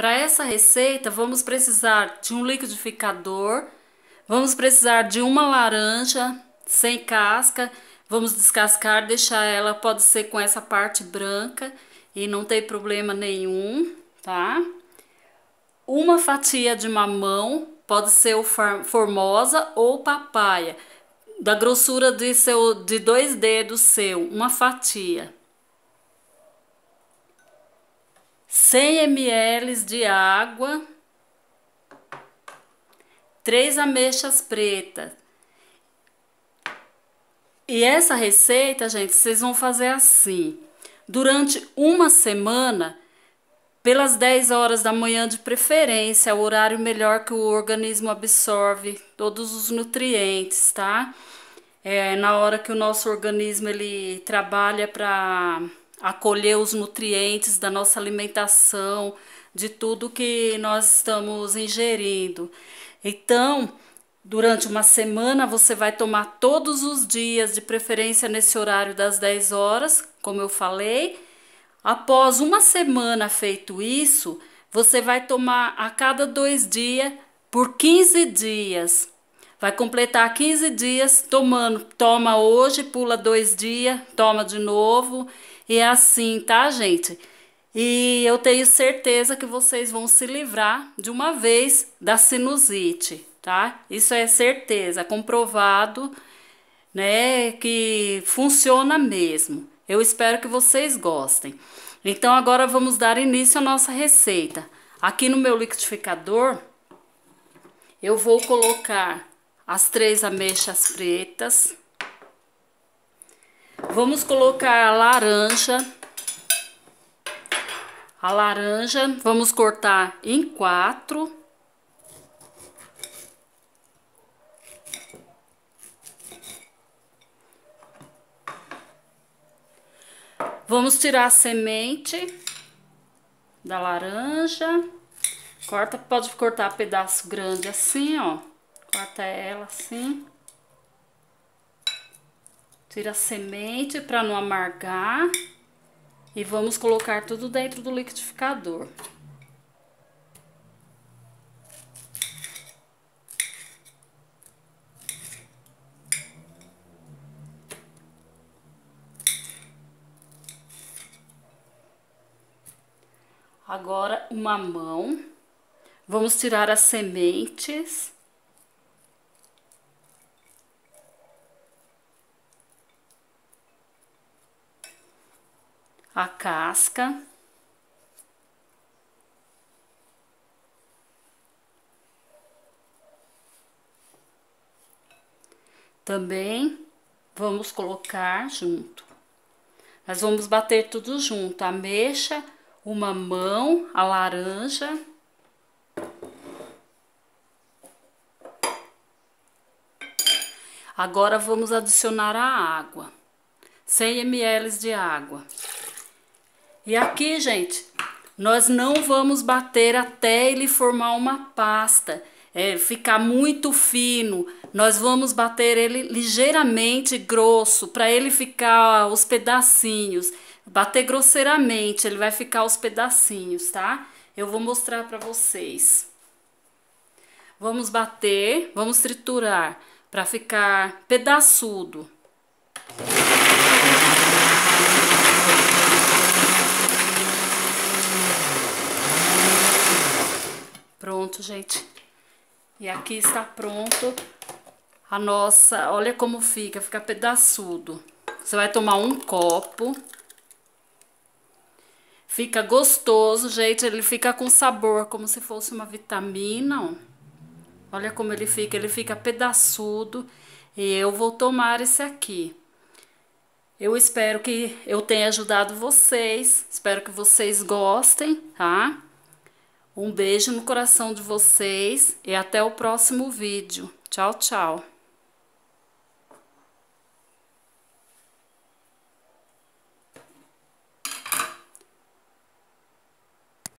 Para essa receita, vamos precisar de um liquidificador, vamos precisar de uma laranja sem casca, vamos descascar, deixar ela, pode ser com essa parte branca e não tem problema nenhum, tá? Uma fatia de mamão, pode ser o formosa ou papaya, da grossura de, seu, de dois dedos seu, uma fatia. 100 ml de água, 3 ameixas pretas. E essa receita, gente, vocês vão fazer assim. Durante uma semana, pelas 10 horas da manhã de preferência, o horário melhor que o organismo absorve todos os nutrientes, tá? É na hora que o nosso organismo ele trabalha para acolher os nutrientes da nossa alimentação, de tudo que nós estamos ingerindo. Então, durante uma semana, você vai tomar todos os dias, de preferência nesse horário das 10 horas, como eu falei. Após uma semana feito isso, você vai tomar a cada dois dias por 15 dias. Vai completar 15 dias tomando. Toma hoje, pula dois dias, toma de novo. E é assim, tá, gente? E eu tenho certeza que vocês vão se livrar de uma vez da sinusite, tá? Isso é certeza, comprovado, né? Que funciona mesmo. Eu espero que vocês gostem. Então, agora vamos dar início à nossa receita. Aqui no meu liquidificador, eu vou colocar as três ameixas pretas. Vamos colocar a laranja. A laranja, vamos cortar em quatro. Vamos tirar a semente da laranja. Corta, pode cortar pedaço grande assim, ó corta ela assim. Tira a semente para não amargar. E vamos colocar tudo dentro do liquidificador. Agora uma mão. Vamos tirar as sementes. a casca. Também vamos colocar junto. Nós vamos bater tudo junto, a ameixa, o mamão, a laranja. Agora vamos adicionar a água. 100 ml de água. E aqui, gente, nós não vamos bater até ele formar uma pasta, é, ficar muito fino. Nós vamos bater ele ligeiramente grosso, para ele ficar os pedacinhos. Bater grosseiramente, ele vai ficar os pedacinhos, tá? Eu vou mostrar para vocês. Vamos bater, vamos triturar para ficar pedaçudo. pronto, gente. E aqui está pronto a nossa... Olha como fica, fica pedaçudo. Você vai tomar um copo. Fica gostoso, gente. Ele fica com sabor, como se fosse uma vitamina. Olha como ele fica. Ele fica pedaçudo. E eu vou tomar esse aqui. Eu espero que eu tenha ajudado vocês. Espero que vocês gostem, tá? Um beijo no coração de vocês e até o próximo vídeo. Tchau, tchau!